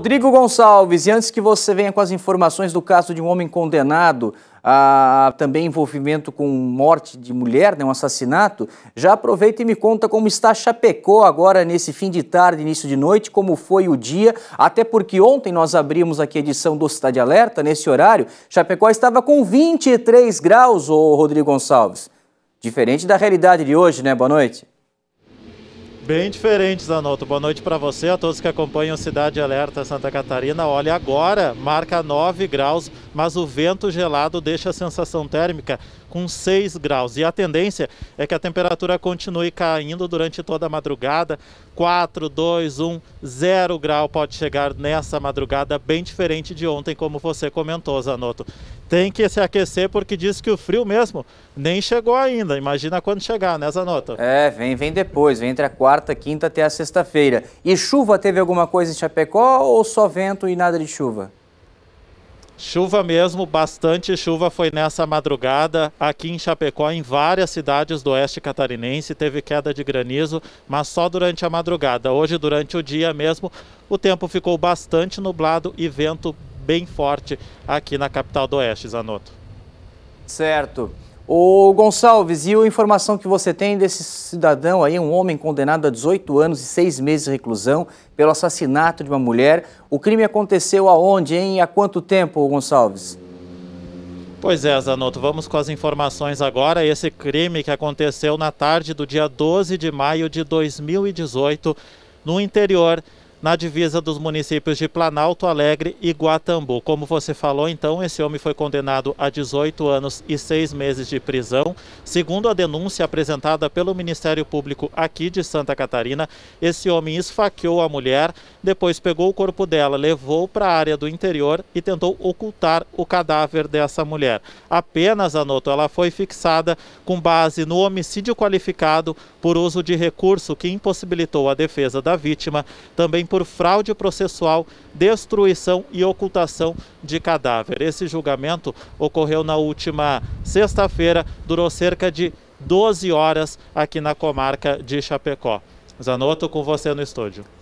Rodrigo Gonçalves, e antes que você venha com as informações do caso de um homem condenado a também envolvimento com morte de mulher, né, um assassinato, já aproveita e me conta como está Chapecó agora nesse fim de tarde, início de noite, como foi o dia, até porque ontem nós abrimos aqui a edição do Cidade Alerta, nesse horário, Chapecó estava com 23 graus, ô Rodrigo Gonçalves. Diferente da realidade de hoje, né? Boa noite bem diferentes, Zanotto. Boa noite para você, a todos que acompanham Cidade Alerta Santa Catarina. Olha, agora marca 9 graus, mas o vento gelado deixa a sensação térmica com 6 graus. E a tendência é que a temperatura continue caindo durante toda a madrugada. 4, 2, 1, 0 grau pode chegar nessa madrugada, bem diferente de ontem, como você comentou, Zanotto. Tem que se aquecer porque diz que o frio mesmo nem chegou ainda. Imagina quando chegar, né, Zanotto? É, vem, vem depois, vem entre a quarta, quinta até a sexta-feira. E chuva teve alguma coisa em Chapecó ou só vento e nada de chuva? Chuva mesmo, bastante chuva foi nessa madrugada aqui em Chapecó, em várias cidades do oeste catarinense. Teve queda de granizo, mas só durante a madrugada. Hoje, durante o dia mesmo, o tempo ficou bastante nublado e vento bem forte aqui na capital do oeste, Zanotto. Certo. O Gonçalves, e a informação que você tem desse cidadão aí, um homem condenado a 18 anos e 6 meses de reclusão pelo assassinato de uma mulher. O crime aconteceu aonde, hein? Há quanto tempo, Gonçalves? Pois é, Zanotto, vamos com as informações agora. Esse crime que aconteceu na tarde do dia 12 de maio de 2018 no interior na divisa dos municípios de Planalto Alegre e Guatambu. Como você falou, então, esse homem foi condenado a 18 anos e 6 meses de prisão. Segundo a denúncia apresentada pelo Ministério Público aqui de Santa Catarina, esse homem esfaqueou a mulher, depois pegou o corpo dela, levou para a área do interior e tentou ocultar o cadáver dessa mulher. Apenas, anoto, ela foi fixada com base no homicídio qualificado por uso de recurso que impossibilitou a defesa da vítima, também por fraude processual, destruição e ocultação de cadáver. Esse julgamento ocorreu na última sexta-feira, durou cerca de 12 horas aqui na comarca de Chapecó. Zanotto, com você no estúdio.